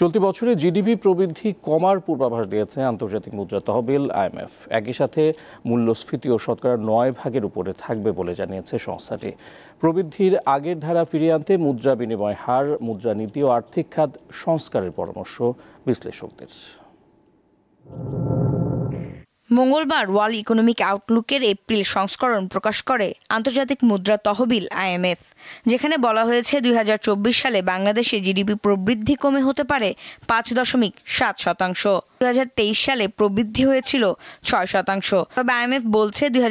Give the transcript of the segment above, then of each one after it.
চলতি বছরে জিডিপি প্রবৃদ্ধি কমার পূর্বাভাস দিয়েছে আন্তর্জাতিক মুদ্রা তহবিল আইএমএফ একই সাথে ও শতকরা নয় ভাগের উপরে থাকবে বলে জানিয়েছে সংস্থাটি প্রবৃদ্ধির আগের ধারা ফিরিয়ে আনতে মুদ্রা বিনিময় হার মুদ্রানীতি ও আর্থিক খাত সংস্কারের পরামর্শ বিশ্লেষকদের মঙ্গলবার ওয়ার্ল্ড ইকোনমিক আউটলুকের এপ্রিল সংস্করণ প্রকাশ করে আন্তর্জাতিক মুদ্রা তহবিল আইএমএফ যেখানে বলা হয়েছে দুই সালে বাংলাদেশে জিডিপি প্রবৃদ্ধি কমে হতে পারে পাঁচ দশমিক সাত শতাংশ দুই সালে প্রবৃদ্ধি হয়েছিল ছয় শতাংশ তবে আইএমএফ বলছে দুই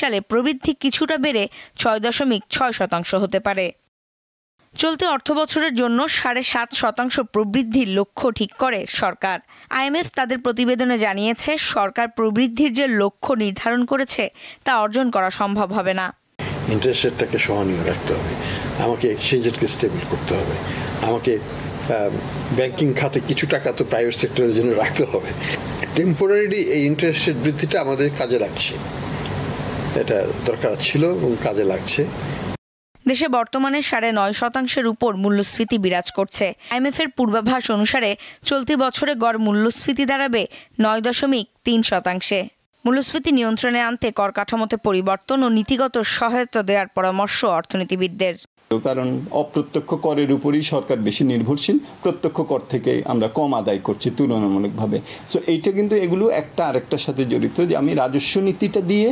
সালে প্রবৃদ্ধি কিছুটা বেড়ে ছয় দশমিক ছয় শতাংশ হতে পারে চলতি অর্থবছরের জন্য সাড়ে সাত শতাংশ প্রবৃদ্ধির লক্ষ্য ঠিক করে সরকার আইএমএফ তাদের প্রতিবেদনে জানিয়েছে সরকার প্রবৃদ্ধির যে লক্ষ্য নির্ধারণ করেছে তা অর্জন করা সম্ভব হবে না ইন্টারেস্ট রেটটাকে সহনীয় রাখতে হবে আমাকে এক্সচেঞ্জ রেটকে স্টেবল করতে হবে আমাকে ব্যাংকিং খাতে কিছু টাকা তো প্রাইভেট সেক্টরের জন্য রাখতে হবে টেম্পোরারি এই ইন্টারেস্ট রেট বৃদ্ধিটা আমাদের কাজে লাগছে এটা দরকার ছিল এবং কাজে লাগছে দেশে বর্তমানে সাড়ে নয় শতাংশের উপর মূল্যস্ফীতি বিরাজ করছে আইএমএফের পূর্বাভাস অনুসারে চলতি বছরে গড় মূল্যস্ফীতি দাঁড়াবে নয় দশমিক তিন শতাংশে মূল্যস্ফীতি নিয়ন্ত্রণে আনতে কর কাঠামোতে পরিবর্তন ও নীতিগত সহায়তা দেওয়ার পরামর্শ অর্থনীতিবিদদের কারণ অপ্রত্যক্ষ করের উপরই সরকার বেশি নির্ভরশীল প্রত্যক্ষ কর থেকে আমরা কম আদায় করছি তুলনামূলকভাবে সো এইটা কিন্তু এগুলো একটা আরেকটার সাথে জড়িত যে আমি রাজস্ব নীতিটা দিয়ে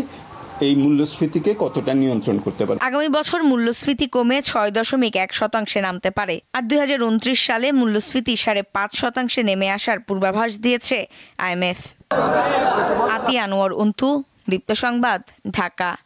এই মূল্যস্ফীতিকে কতটা নিয়ন্ত্রণ করতে পারে আগামী বছর মূল্যস্ফীতি কমে ছয় দশমিক এক শতাংশে নামতে পারে আর দুই সালে মূল্যস্ফীতি সাড়ে পাঁচ শতাংশে নেমে আসার পূর্বাভাস দিয়েছে আইএমএফ আতি আনোয়ার উন্থু দীপ্ত সংবাদ ঢাকা